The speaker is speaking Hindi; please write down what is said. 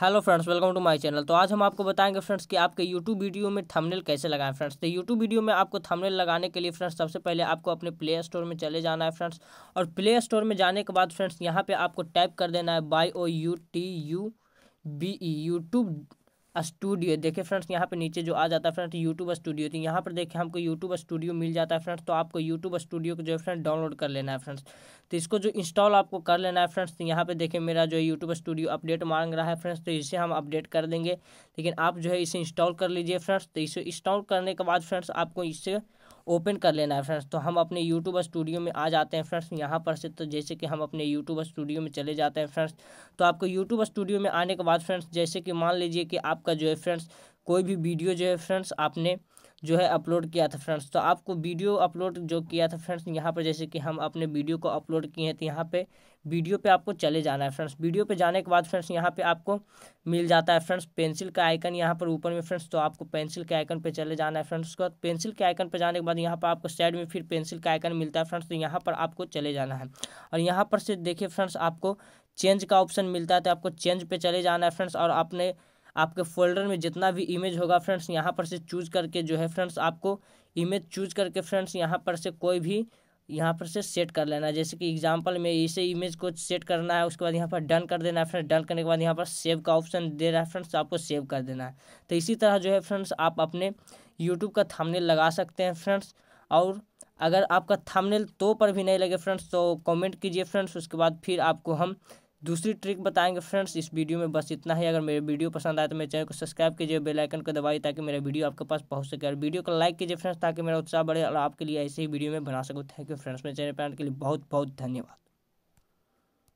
hello friends welcome to my channel तो आज हम आपको बताएंगे फ्रेंड्स कि आपके यूट्यूब वीडियो में थंबनेल कैसे लगाएं फ्रेंड्स तो यूट्यूब वीडियो में आपको थंबनेल लगाने के लिए फ्रेंड्स सबसे पहले आपको अपने प्ले स्टोर में चले जाना है फ्रेंड्स और प्ले स्टोर में जाने के बाद फ्रेंड्स यहाँ पे आपको टाइप कर देना है by O U T U B E YouTube studio देखिए फ्रेंड्स यहाँ पे नीचे जो आ जाता है फ्रेंड्स यूट्यूब स्टूडियो तो यहाँ पर देखिए हमको यूट्यूब स्टूडियो मिल जाता है फ्रेंड्स तो आपको यूट्यूब स्टूडियो को जो है फ्रेंड डाउनलोड कर लेना है फ्रेंड्स तो इसको जो इंस्टॉल आपको कर लेना है फ्रेंड्स तो यहाँ पे देखिए मेरा जो है यूट्यूब स्टूडियो अपडेट मांग रहा है फ्रेंड्स तो इसे हम अपडेट कर देंगे लेकिन आप जो है इसे इंस्टॉल कर लीजिए फ्रेंड्स तो इसे इंस्टॉल करने के बाद फ्रेंड्स आपको इससे ओपन कर लेना है फ्रेंड्स तो हम अपने यूट्यूब स्टूडियो में आ जाते हैं फ्रेंड्स यहाँ पर से तो जैसे कि हम अपने यूट्यूब स्टूडियो में चले जाते हैं फ्रेंड्स तो आपको यूट्यूब स्टूडियो में आने के बाद फ्रेंड्स जैसे कि मान लीजिए कि आपका जो है फ्रेंड्स कोई भी वीडियो जो है फ्रेंड्स आपने जो है अपलोड किया था फ्रेंड्स तो आपको वीडियो अपलोड जो किया था फ्रेंड्स यहाँ पर जैसे कि हम अपने वीडियो को अपलोड किए हैं तो यहाँ पे वीडियो पे आपको चले जाना है फ्रेंड्स वीडियो पे जाने के बाद फ्रेंड्स यहाँ पे आपको मिल जाता है फ्रेंड्स पेंसिल का आइकन यहाँ पर ऊपर में फ्रेंड्स तो आपको पेंसिल के आइकन पे चले जाना है फ्रेंड्स उसके बाद पेंसिल के आइकन पे जाने के बाद यहाँ पर आपको साइड में फिर पेंसिल का आइकन मिलता है फ्रेंड्स तो यहाँ पर आपको चले जाना है और यहाँ पर से देखिए फ्रेंड्स आपको चेंज का ऑप्शन मिलता है तो आपको चेंज पे चले जाना है फ्रेंड्स और आपने आपके फोल्डर में जितना भी इमेज होगा फ्रेंड्स यहाँ पर से चूज करके जो है फ्रेंड्स आपको इमेज चूज करके फ्रेंड्स यहाँ पर से कोई भी यहाँ पर से सेट कर लेना है जैसे कि एग्जांपल में इसे इमेज को सेट करना है उसके बाद यहाँ पर डन कर देना है फ्रेंड्स डन करने के बाद यहाँ पर सेव का ऑप्शन दे रहा है फ्रेंड्स आपको सेव कर देना है तो इसी तरह जो है फ्रेंड्स आप अपने यूट्यूब का थंबनेल लगा सकते हैं फ्रेंड्स और अगर आपका थंबनेल तो पर भी नहीं लगे फ्रेंड्स तो कॉमेंट कीजिए फ्रेंड्स उसके बाद फिर आपको हम दूसरी ट्रिक बताएंगे फ्रेंड्स इस वीडियो में बस इतना ही अगर मेरे वीडियो पसंद आए तो मेरे चैनल को सब्सक्राइब कीजिए बेल आइकन को दबाइए ताकि मेरा वीडियो आपके पास पहुंच सके और वीडियो को लाइक कीजिए फ्रेंड्स ताकि मेरा उत्साह बढ़े और आपके लिए ऐसे ही वीडियो में बना सकूँ थैंक यू फ्रेंड्स मेरे चैनल आने के लिए बहुत बहुत धन्यवाद